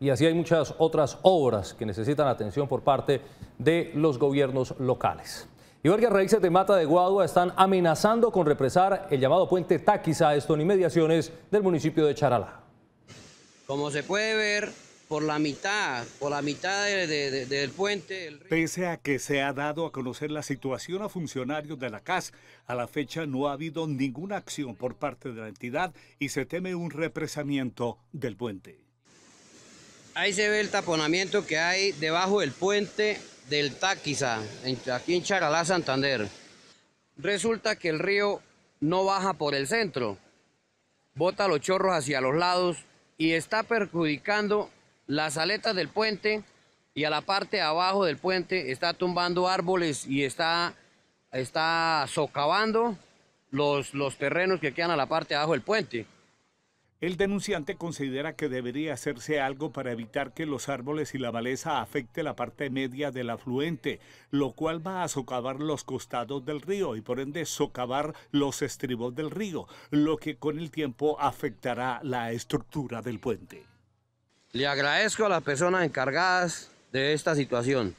y así hay muchas otras obras que necesitan atención por parte de los gobiernos locales. Y raíces de mata de Guadua están amenazando con represar el llamado puente Taquiza, esto en inmediaciones del municipio de Charalá. Como se puede ver, por la mitad, por la mitad del puente. Pese a que se ha dado a conocer la situación a funcionarios de la CAS, a la fecha no ha habido ninguna acción por parte de la entidad y se teme un represamiento del puente. Ahí se ve el taponamiento que hay debajo del puente del Táquiza, aquí en Charalá, Santander. Resulta que el río no baja por el centro, bota los chorros hacia los lados y está perjudicando las aletas del puente y a la parte abajo del puente está tumbando árboles y está, está socavando los, los terrenos que quedan a la parte de abajo del puente. El denunciante considera que debería hacerse algo para evitar que los árboles y la maleza afecte la parte media del afluente, lo cual va a socavar los costados del río y por ende socavar los estribos del río, lo que con el tiempo afectará la estructura del puente. Le agradezco a las personas encargadas de esta situación.